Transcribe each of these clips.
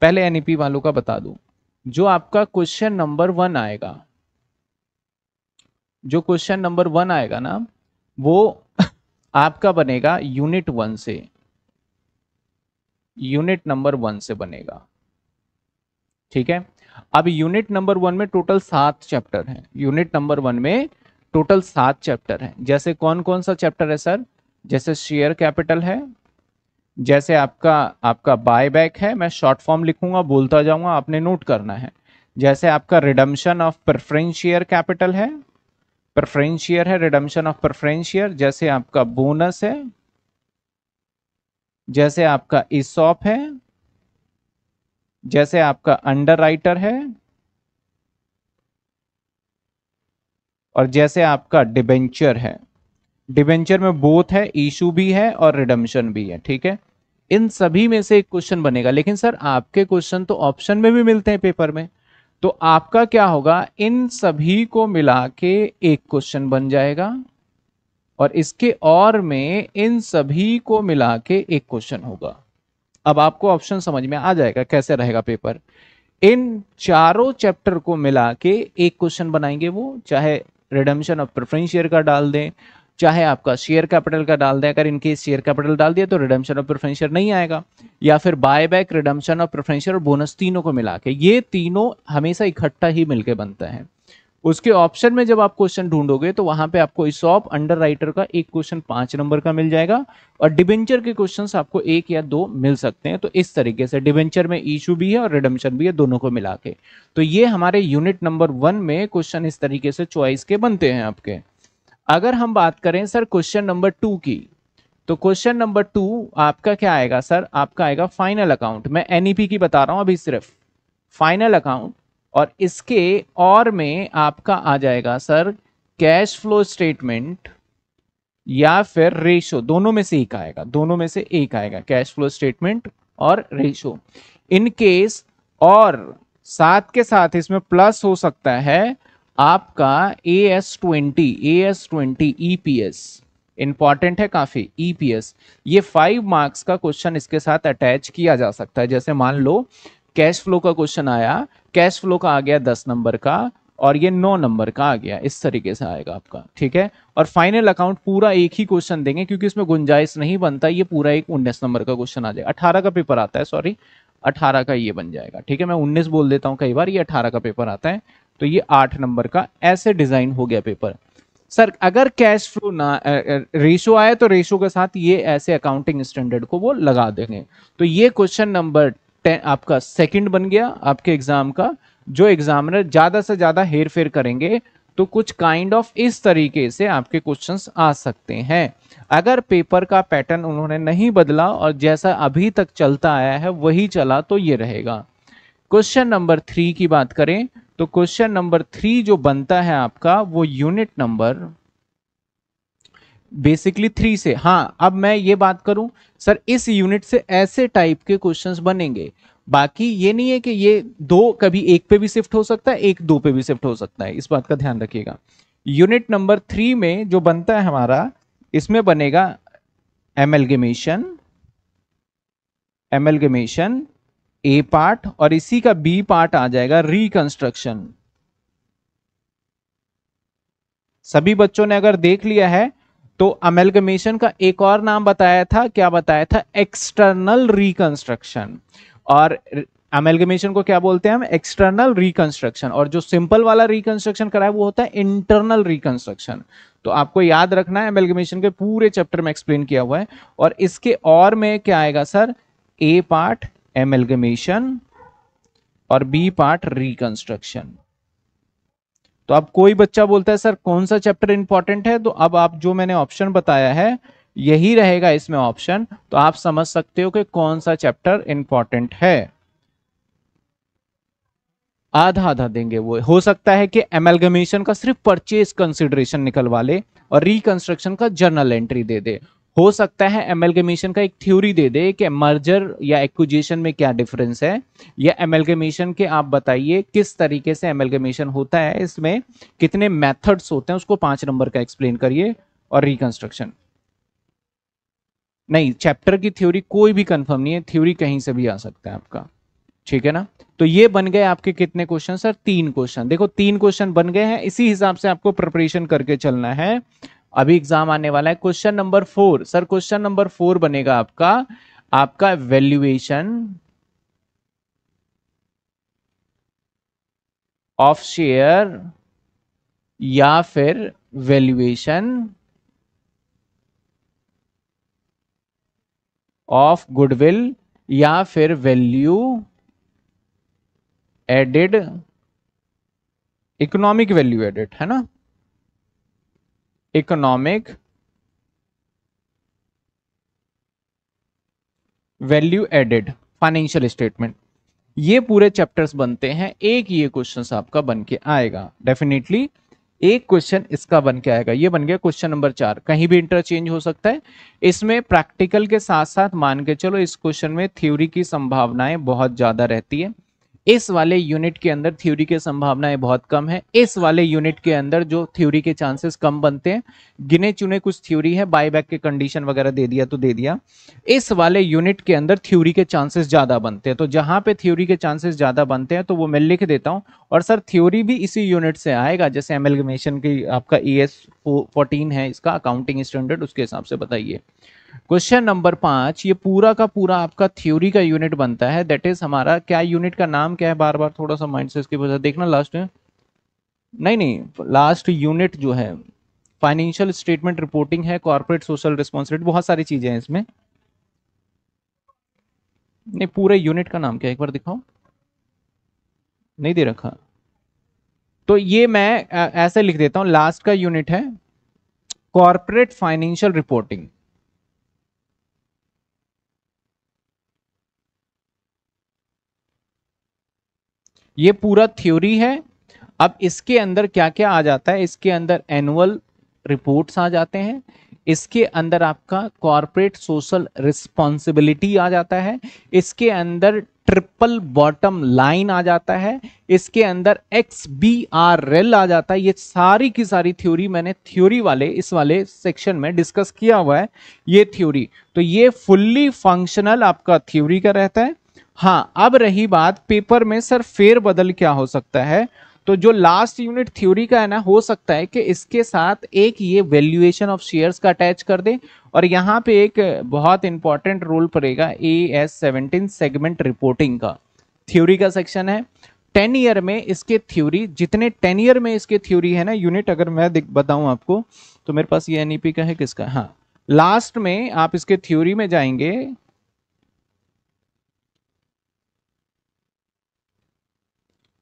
पहले NEP e वालों का बता दूं जो आपका क्वेश्चन नंबर वन आएगा जो क्वेश्चन नंबर वन आएगा ना वो आपका बनेगा यूनिट वन से यूनिट नंबर वन से बनेगा ठीक है अब यूनिट नंबर वन में टोटल सात चैप्टर हैं यूनिट नंबर वन में टोटल सात चैप्टर हैं जैसे कौन कौन सा चैप्टर है सर जैसे शेयर कैपिटल है जैसे आपका आपका बाय बैक है मैं शॉर्ट फॉर्म लिखूंगा बोलता जाऊंगा आपने नोट करना है जैसे आपका रिडम्शन ऑफ प्रेफरेंशियर कैपिटल है प्रेफरेंशियर है रिडम्शन ऑफ प्रेफरेंशियर जैसे आपका बोनस है जैसे आपका इसॉप है जैसे आपका अंडर राइटर है और जैसे आपका डिबेंचर है डिबेंचर में बोथ है इशू भी है और रिडम्शन भी है ठीक है इन सभी में से एक क्वेश्चन बनेगा लेकिन सर आपके क्वेश्चन तो ऑप्शन में भी मिलते हैं पेपर में तो आपका क्या होगा इन सभी को मिला के एक क्वेश्चन बन जाएगा और इसके और में इन सभी को मिला के एक क्वेश्चन होगा अब आपको ऑप्शन समझ में आ जाएगा कैसे रहेगा पेपर इन चारों चैप्टर को मिला के एक क्वेश्चन बनाएंगे वो चाहे रिडम्शन ऑफ प्रेफरेंस शेयर का डाल दें चाहे आपका शेयर कैपिटल का डाल दें अगर इनके शेयर कैपिटल डाल दिया तो रिडम्शन ऑफ प्रोफेंशियर नहीं आएगा या फिर buy back redemption of preference और बोनस तीनों को मिला के ये तीनों हमेशा इकट्ठा ही मिलकर बनता है उसके ऑप्शन में जब आप क्वेश्चन ढूंढोगे तो वहां पे आपको इस ऑप अंडर राइटर का एक क्वेश्चन पांच नंबर का मिल जाएगा और डिबेंचर के क्वेश्चंस आपको एक या दो मिल सकते हैं तो इस तरीके से डिबेंचर में इशू भी है और रिडम्शन भी है दोनों को मिला के तो ये हमारे यूनिट नंबर वन में क्वेश्चन इस तरीके से चॉइस के बनते हैं आपके अगर हम बात करें सर क्वेश्चन नंबर टू की तो क्वेश्चन नंबर टू आपका क्या आएगा सर आपका आएगा फाइनल अकाउंट मैं एनईपी e की बता रहा हूं अभी सिर्फ फाइनल अकाउंट और इसके और में आपका आ जाएगा सर कैश फ्लो स्टेटमेंट या फिर रेशो दोनों में से एक आएगा दोनों में से एक आएगा कैश फ्लो स्टेटमेंट और रेशो इनकेस और साथ के साथ इसमें प्लस हो सकता है आपका A S twenty A S twenty E P S important है काफी ईपीएस e ये फाइव मार्क्स का क्वेश्चन इसके साथ अटैच किया जा सकता है जैसे मान लो कैश फ्लो का क्वेश्चन आया कैश फ्लो का आ गया दस नंबर का और ये नौ नंबर का आ गया इस तरीके से आएगा आपका ठीक है और फाइनल अकाउंट पूरा एक ही क्वेश्चन देंगे क्योंकि इसमें गुंजाइश नहीं बनता ये पूरा एक उन्नीस नंबर का क्वेश्चन आ जाएगा अठारह का पेपर आता है सॉरी अठारह का ये बन जाएगा ठीक है मैं उन्नीस बोल देता हूँ कई बार ये अठारह का पेपर आता है तो ये आठ नंबर का ऐसे डिजाइन हो गया पेपर सर अगर कैश फ्लो ना रेशो आए तो रेशो के साथ ये ऐसे अकाउंटिंग स्टैंडर्ड को वो लगा देंगे तो ये क्वेश्चन नंबर टेन आपका सेकंड बन गया आपके एग्जाम का जो एग्जामिनर ज्यादा से ज्यादा हेर फेर करेंगे तो कुछ काइंड ऑफ इस तरीके से आपके क्वेश्चंस आ सकते हैं अगर पेपर का पैटर्न उन्होंने नहीं बदला और जैसा अभी तक चलता आया है वही चला तो ये रहेगा क्वेश्चन नंबर थ्री की बात करें तो क्वेश्चन नंबर थ्री जो बनता है आपका वो यूनिट नंबर बेसिकली थ्री से हाँ अब मैं ये बात करूं सर इस यूनिट से ऐसे टाइप के क्वेश्चंस बनेंगे बाकी ये नहीं है कि ये दो कभी एक पे भी शिफ्ट हो सकता है एक दो पे भी शिफ्ट हो सकता है इस बात का ध्यान रखिएगा यूनिट नंबर थ्री में जो बनता है हमारा इसमें बनेगा एमएलगेमेशन एमएलगेमेशन ए पार्ट और इसी का बी पार्ट आ जाएगा रिकंस्ट्रक्शन सभी बच्चों ने अगर देख लिया है तो अमेलगमेशन का एक और नाम बताया था क्या बताया था एक्सटर्नल रिकंस्ट्रक्शन और अमेलगमेशन को क्या बोलते हैं हम एक्सटर्नल रिकंस्ट्रक्शन और जो सिंपल वाला रिकंस्ट्रक्शन कराया वो होता है इंटरनल रिकंस्ट्रक्शन तो आपको याद रखना है अमेलगमेशन के पूरे चैप्टर में एक्सप्लेन किया हुआ है और इसके और में क्या आएगा सर ए पार्ट एमेलगमेशन और बी पार्ट रिकंस्ट्रक्शन तो अब कोई बच्चा बोलता है सर कौन सा चैप्टर इंपॉर्टेंट है तो अब आप जो मैंने ऑप्शन बताया है यही रहेगा इसमें ऑप्शन तो आप समझ सकते हो कि कौन सा चैप्टर इंपॉर्टेंट है आधा आधा देंगे वो हो सकता है कि एमेलगमेशन का सिर्फ परचेज कंसिडरेशन निकलवा ले और रिकंस्ट्रक्शन का जर्नल एंट्री दे दे हो सकता है एम एलगेमेशन का एक थ्योरी दे दे कि मर्जर या एक्विजिशन में क्या डिफरेंस है या एम एलगेमेशन के आप बताइए किस तरीके से एम एलगेमेशन होता है इसमें कितने मेथड्स होते हैं उसको पांच नंबर का एक्सप्लेन करिए और रिकंस्ट्रक्शन नहीं चैप्टर की थ्योरी कोई भी कंफर्म नहीं है थ्योरी कहीं से भी आ सकता है आपका ठीक है ना तो ये बन गए आपके कितने क्वेश्चन सर तीन क्वेश्चन देखो तीन क्वेश्चन बन गए हैं इसी हिसाब से आपको प्रिपरेशन करके चलना है अभी एग्जाम आने वाला है question number four sir question number four बनेगा आपका आपका वैल्यूएशन ऑफ शेयर या फिर वैल्यूएशन ऑफ गुडविल या फिर value added economic value added है ना economic value added financial statement ये पूरे चैप्टर्स बनते हैं एक ये क्वेश्चन आपका बन के आएगा डेफिनेटली एक क्वेश्चन इसका बन के आएगा ये बन गया क्वेश्चन नंबर चार कहीं भी इंटरचेंज हो सकता है इसमें प्रैक्टिकल के साथ साथ मान के चलो इस क्वेश्चन में थ्योरी की संभावनाएं बहुत ज्यादा रहती है इस वाले यूनिट के अंदर थ्योरी के संभावनाएं बहुत कम है इस वाले यूनिट के अंदर जो थ्योरी के चांसेस कम बनते हैं गिने चुने कुछ थ्योरी है बायबैक के कंडीशन वगैरह दे दिया तो दे दिया इस वाले यूनिट के अंदर थ्योरी के चांसेस ज़्यादा बनते हैं तो जहां पे थ्योरी के चांसेस ज़्यादा बनते हैं तो वो मैं लिख देता हूँ और सर थ्योरी भी इसी यूनिट से आएगा जैसे एमएलगमेशन की आपका ई e एस है इसका अकाउंटिंग स्टैंडर्ड उसके हिसाब से बताइए क्वेश्चन नंबर पांच ये पूरा का पूरा आपका थ्योरी का यूनिट बनता है दैट इज हमारा क्या यूनिट का नाम क्या है बार बार थोड़ा सा माइंड से इसकी वजह देखना लास्ट में नहीं नहीं लास्ट यूनिट जो है फाइनेंशियल स्टेटमेंट रिपोर्टिंग है कॉर्पोरेट सोशल रिस्पॉन्सिबिलिटी बहुत सारी चीज़ें हैं इसमें नहीं पूरे यूनिट का नाम क्या एक बार दिखाओ नहीं दे रखा तो ये मैं ऐसे लिख देता हूं लास्ट का यूनिट है कॉर्पोरेट फाइनेंशियल रिपोर्टिंग ये पूरा थ्योरी है अब इसके अंदर क्या क्या आ जाता है इसके अंदर एनुअल रिपोर्ट्स आ जाते हैं इसके अंदर आपका कॉरपोरेट सोशल रिस्पॉन्सिबिलिटी आ जाता है इसके अंदर ट्रिपल बॉटम लाइन आ जाता है इसके अंदर एक्स बी आर एल आ जाता है ये सारी की सारी थ्योरी मैंने थ्योरी वाले इस वाले सेक्शन में डिस्कस किया हुआ है ये थ्योरी तो ये फुल्ली फंक्शनल आपका थ्योरी का रहता है हाँ अब रही बात पेपर में सर फेर बदल क्या हो सकता है तो जो लास्ट यूनिट थ्योरी का है ना हो सकता है कि इसके साथ एक ये वैल्यूएशन ऑफ शेयर्स का अटैच कर दे और यहाँ पे एक बहुत इंपॉर्टेंट रोल पड़ेगा A S seventeen segment reporting का थ्योरी का सेक्शन है टेन ईयर में इसके थ्योरी जितने टेन ईयर में इसके थ्योरी है ना यूनिट अगर मैं बताऊँ आपको तो मेरे पास ये एन का है किसका हाँ लास्ट में आप इसके थ्योरी में जाएंगे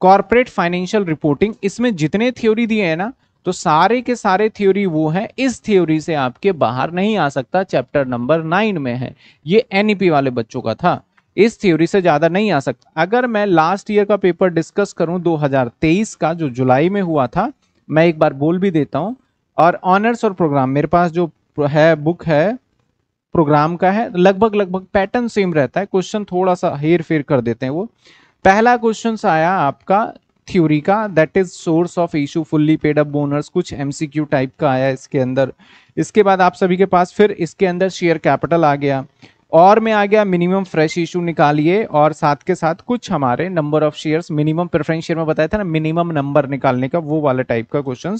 कॉरपोरेट फाइनेंशियल रिपोर्टिंग इसमें जितने थ्योरी दिए हैं ना तो सारे के सारे थ्योरी वो है इस थ्योरी से आपके बाहर नहीं आ सकता चैप्टर नंबर नाइन में है ये एनईपी e वाले बच्चों का था इस थ्योरी से ज़्यादा नहीं आ सकता अगर मैं लास्ट ईयर का पेपर डिस्कस करूं 2023 का जो जुलाई में हुआ था मैं एक बार बोल भी देता हूं और ऑनर्स और प्रोग्राम मेरे पास जो है बुक है प्रोग्राम का है लगभग लगभग पैटर्न सेम रहता है क्वेश्चन थोड़ा सा हेर फेर कर देते हैं वो पहला क्वेश्चन आया आपका थ्योरी का that is source of issue fully paid up bonus कुछ एमसीक्यू टाइप का आया इसके अंदर इसके बाद आप सभी के पास फिर इसके अंदर शेयर कैपिटल आ गया और में आ गया मिनिमम फ्रेश इशू निकालिए और साथ के साथ कुछ हमारे number of shares minimum preference share में बताया था ना मिनिमम नंबर निकालने का वो वाला टाइप का क्वेश्चन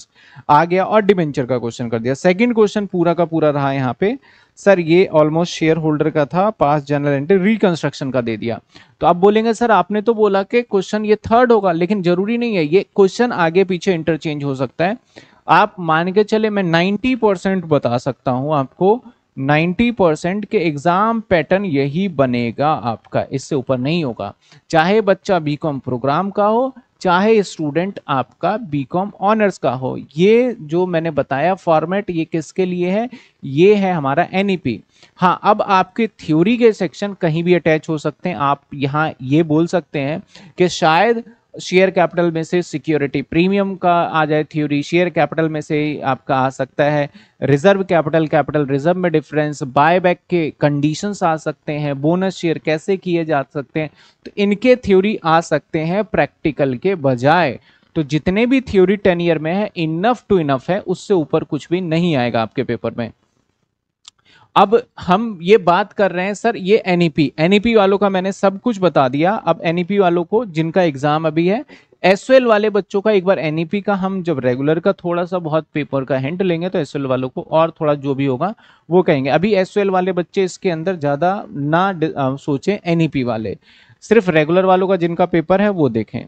आ गया और डिबेंचर का क्वेश्चन कर दिया सेकेंड क्वेश्चन पूरा का पूरा रहा यहाँ पे सर ये ऑलमोस्ट शेयर होल्डर का था पास जनरल एंट्री रिकंस्ट्रक्शन का दे दिया तो आप बोलेंगे सर आपने तो बोला कि क्वेश्चन ये थर्ड होगा लेकिन जरूरी नहीं है ये क्वेश्चन आगे पीछे इंटरचेंज हो सकता है आप मान के चले मैं नाइनटी परसेंट बता सकता हूं आपको 90 परसेंट के एग्ज़ाम पैटर्न यही बनेगा आपका इससे ऊपर नहीं होगा चाहे बच्चा बीकॉम प्रोग्राम का हो चाहे स्टूडेंट आपका बीकॉम ऑनर्स का हो ये जो मैंने बताया फॉर्मेट ये किसके लिए है ये है हमारा एन e हाँ अब आपके थ्योरी के सेक्शन कहीं भी अटैच हो सकते हैं आप यहाँ ये बोल सकते हैं कि शायद शेयर कैपिटल में से सिक्योरिटी प्रीमियम का आ जाए थ्योरी शेयर कैपिटल में से ही आपका आ सकता है रिजर्व कैपिटल कैपिटल रिजर्व में डिफरेंस बायबैक के कंडीशंस आ सकते हैं बोनस शेयर कैसे किए जा सकते हैं तो इनके थ्योरी आ सकते हैं प्रैक्टिकल के बजाय तो जितने भी थ्योरी टेन ईयर में है इनफ टू इनफ है उससे ऊपर कुछ भी नहीं आएगा आपके पेपर में अब हम ये बात कर रहे हैं सर ये एनईपी एनईपी e e वालों का मैंने सब कुछ बता दिया अब एनईपी e वालों को जिनका एग्जाम अभी है एस वाले बच्चों का एक बार एनईपी का हम जब रेगुलर का थोड़ा सा बहुत पेपर का हिंट लेंगे तो एस वालों को और थोड़ा जो भी होगा वो कहेंगे अभी एस वाले बच्चे इसके अंदर ज़्यादा ना सोचें एनईपी वाले सिर्फ रेगुलर वालों का जिनका पेपर है वो देखें